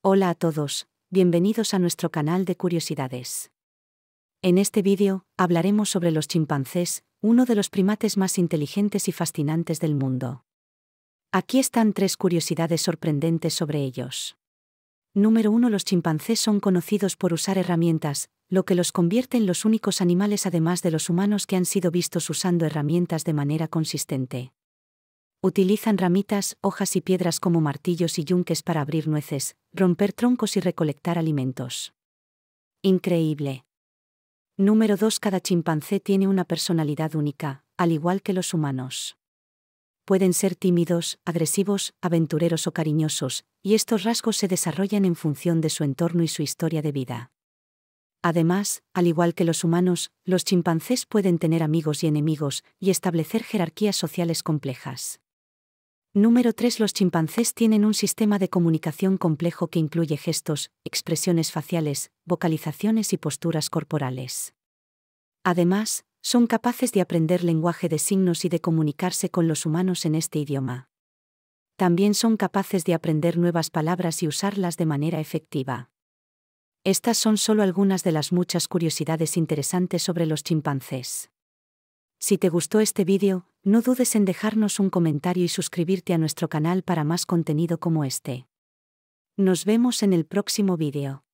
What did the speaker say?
Hola a todos, bienvenidos a nuestro canal de curiosidades. En este vídeo, hablaremos sobre los chimpancés, uno de los primates más inteligentes y fascinantes del mundo. Aquí están tres curiosidades sorprendentes sobre ellos. Número 1. Los chimpancés son conocidos por usar herramientas, lo que los convierte en los únicos animales además de los humanos que han sido vistos usando herramientas de manera consistente. Utilizan ramitas, hojas y piedras como martillos y yunques para abrir nueces, romper troncos y recolectar alimentos. Increíble. Número 2. Cada chimpancé tiene una personalidad única, al igual que los humanos. Pueden ser tímidos, agresivos, aventureros o cariñosos, y estos rasgos se desarrollan en función de su entorno y su historia de vida. Además, al igual que los humanos, los chimpancés pueden tener amigos y enemigos, y establecer jerarquías sociales complejas. Número 3. Los chimpancés tienen un sistema de comunicación complejo que incluye gestos, expresiones faciales, vocalizaciones y posturas corporales. Además, son capaces de aprender lenguaje de signos y de comunicarse con los humanos en este idioma. También son capaces de aprender nuevas palabras y usarlas de manera efectiva. Estas son solo algunas de las muchas curiosidades interesantes sobre los chimpancés. Si te gustó este vídeo, no dudes en dejarnos un comentario y suscribirte a nuestro canal para más contenido como este. Nos vemos en el próximo vídeo.